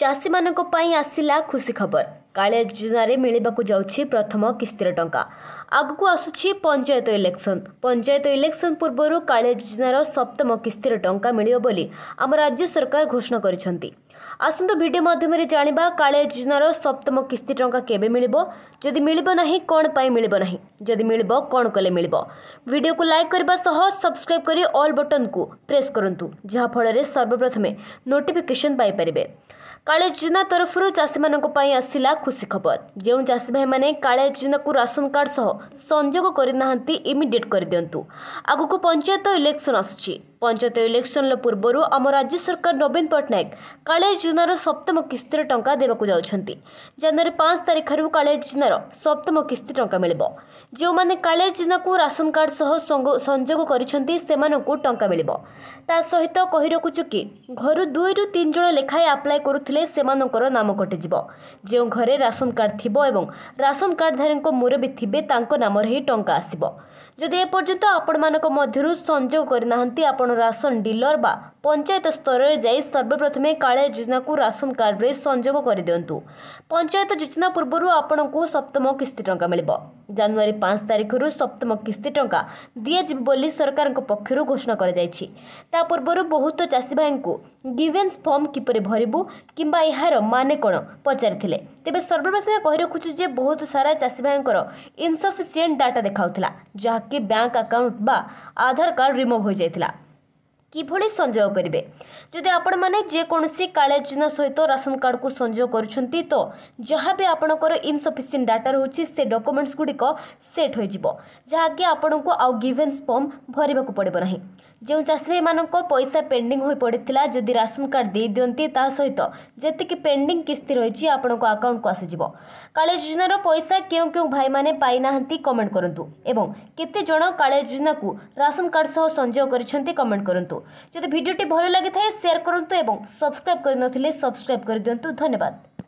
चाषी मान आसला खुशी खबर କାଳିଆ ଯୋଜନାରେ ମିଳିବାକୁ ଯାଉଛି ପ୍ରଥମ କିସ୍ତିର ଟଙ୍କା ଆଗକୁ ଆସୁଛି ପଞ୍ଚାୟତ ଇଲେକ୍ସନ୍ ପଞ୍ଚାୟତ ଇଲେକ୍ସନ୍ ପୂର୍ବରୁ କାଳିଆ ଯୋଜନାର ସପ୍ତମ କିସ୍ତିର ଟଙ୍କା ମିଳିବ ବୋଲି ଆମ ରାଜ୍ୟ ସରକାର ଘୋଷଣା କରିଛନ୍ତି ଆସନ୍ତୁ ଭିଡ଼ିଓ ମାଧ୍ୟମରେ ଜାଣିବା କାଳିଆ ଯୋଜନାର ସପ୍ତମ କିସ୍ତି ଟଙ୍କା କେବେ ମିଳିବ ଯଦି ମିଳିବ ନାହିଁ କ'ଣ ପାଇଁ ମିଳିବ ନାହିଁ ଯଦି ମିଳିବ କ'ଣ କଲେ ମିଳିବ ଭିଡ଼ିଓକୁ ଲାଇକ୍ କରିବା ସହ ସବସ୍କ୍ରାଇବ୍ କରି ଅଲ୍ ବଟନ୍କୁ ପ୍ରେସ୍ କରନ୍ତୁ ଯାହାଫଳରେ ସର୍ବପ୍ରଥମେ ନୋଟିଫିକେସନ୍ ପାଇପାରିବେ କାଳିଆ ଯୋଜନା ତରଫରୁ ଚାଷୀମାନଙ୍କ ପାଇଁ ଆସିଲା ଖୁସି ଖବର ଯେଉଁ ଚାଷୀ ଭାଇମାନେ କାଳିଆ ଯୋଜନାକୁ ରାସନ କାର୍ଡ଼ ସହ ସଂଯୋଗ କରିନାହାନ୍ତି ଇମିଡ଼ିଏଟ୍ କରିଦିଅନ୍ତୁ ଆଗକୁ ପଞ୍ଚାୟତ ଇଲେକ୍ସନ୍ ଆସୁଛି ପଞ୍ଚାୟତ ଇଲେକ୍ସନ୍ର ପୂର୍ବରୁ ଆମ ରାଜ୍ୟ ସରକାର ନବୀନ ପଟ୍ଟନାୟକ କାଳିଆ ଯୋଜନାର ସପ୍ତମ କିସ୍ତିର ଟଙ୍କା ଦେବାକୁ ଯାଉଛନ୍ତି ଜାନୁଆରୀ ପାଞ୍ଚ ତାରିଖରୁ କାଳିଆ ଯୋଜନାର ସପ୍ତମ କିସ୍ତି ଟଙ୍କା ମିଳିବ ଯେଉଁମାନେ କାଳିଆ ଯୋଜନାକୁ ରାସନ କାର୍ଡ଼ ସହ ସଂଯୋଗ କରିଛନ୍ତି ସେମାନଙ୍କୁ ଟଙ୍କା ମିଳିବ ତା ସହିତ କହି ରଖୁଛୁ କି ଘରୁ ଦୁଇରୁ ତିନି ଜଣ ଲେଖାଏଁ ଆପ୍ଲାଏ କରୁଥିଲେ ସେମାନଙ୍କର ନାମ କଟିଯିବ ଯେଉଁ ଘରେ ପାଖରେ ରାସନ କାର୍ଡ଼ ଥିବ ଏବଂ ରାସନ କାର୍ଡ଼ଧାରୀଙ୍କ ମୁରବୀ ଥିବେ ତାଙ୍କ ନାମରେ ହିଁ ଟଙ୍କା ଆସିବ ଯଦି ଏପର୍ଯ୍ୟନ୍ତ ଆପଣମାନଙ୍କ ମଧ୍ୟରୁ ସଂଯୋଗ କରିନାହାନ୍ତି ଆପଣ ରାସନ ଡିଲର ବା ପଞ୍ଚାୟତ ସ୍ତରରେ ଯାଇ ସର୍ବପ୍ରଥମେ କାଳିଆ ଯୋଜନାକୁ ରାସନ କାର୍ଡ଼ରେ ସଂଯୋଗ କରିଦିଅନ୍ତୁ ପଞ୍ଚାୟତ ଯୋଜନା ପୂର୍ବରୁ ଆପଣଙ୍କୁ ସପ୍ତମ କିସ୍ତି ଟଙ୍କା ମିଳିବ ଜାନୁଆରୀ ପାଞ୍ଚ ତାରିଖରୁ ସପ୍ତମ କିସ୍ତି ଟଙ୍କା ଦିଆଯିବ ବୋଲି ସରକାରଙ୍କ ପକ୍ଷରୁ ଘୋଷଣା କରାଯାଇଛି ତା ପୂର୍ବରୁ ବହୁତ ଚାଷୀ ଭାଇଙ୍କୁ ଗିଭେନ୍ସ ଫର୍ମ କିପରି ଭରିବୁ କିମ୍ବା ଏହାର ମାନେ କ'ଣ ପଚାରିଥିଲେ ତେବେ ସର୍ବପ୍ରଥମେ କହି ରଖୁଛୁ ଯେ ବହୁତ ସାରା ଚାଷୀ ଭାଇଙ୍କର ଇନସଫିସିଏଣ୍ଟ ଡାଟା ଦେଖାଉଥିଲା ଯାହାକି ବ୍ୟାଙ୍କ ଆକାଉଣ୍ଟ ବା ଆଧାର କାର୍ଡ଼ ରିମୁଭ୍ ହୋଇଯାଇଥିଲା কিভাবে সংযোগ করবে যদি আপনার মানে যেকোনসি কালিয়া যোজনা সহিত রাশন কার্ডক সংযোগ করছেন তো যা বি আপনার ইনসফিসিয়েন্ট ডাটা রয়েছে সে ডকুমেন্টস গুড়ি সেট হয়ে যাব যা কি আপনার আউ গিভেন্স ফর্ম ভরা পড়ব না যে চাষী মানুষ পয়সা পেন্ডিং হয়ে পড়ে যদি রাশন কার্ড দিয়ে দিকে তা সহিত যেতিকি পেন্ডিং কিস্তি রয়েছে আপনার আকাউন্টক আসিযোগ কালে যোজনার পয়সা কেউ কেউ ভাই মানে পাই না কমেন্ট করতু এবং কেতে জন কালিয়া যোজনা রাশন কার্ড সহ সংযোগ করছেন কমেন্ট করতু ଯଦି ଭିଡ଼ିଓଟି ଭଲ ଲାଗିଥାଏ ସେୟାର କରନ୍ତୁ ଏବଂ ସବସ୍କ୍ରାଇବ୍ କରିନଥିଲେ ସବସ୍କ୍ରାଇବ୍ କରିଦିଅନ୍ତୁ ଧନ୍ୟବାଦ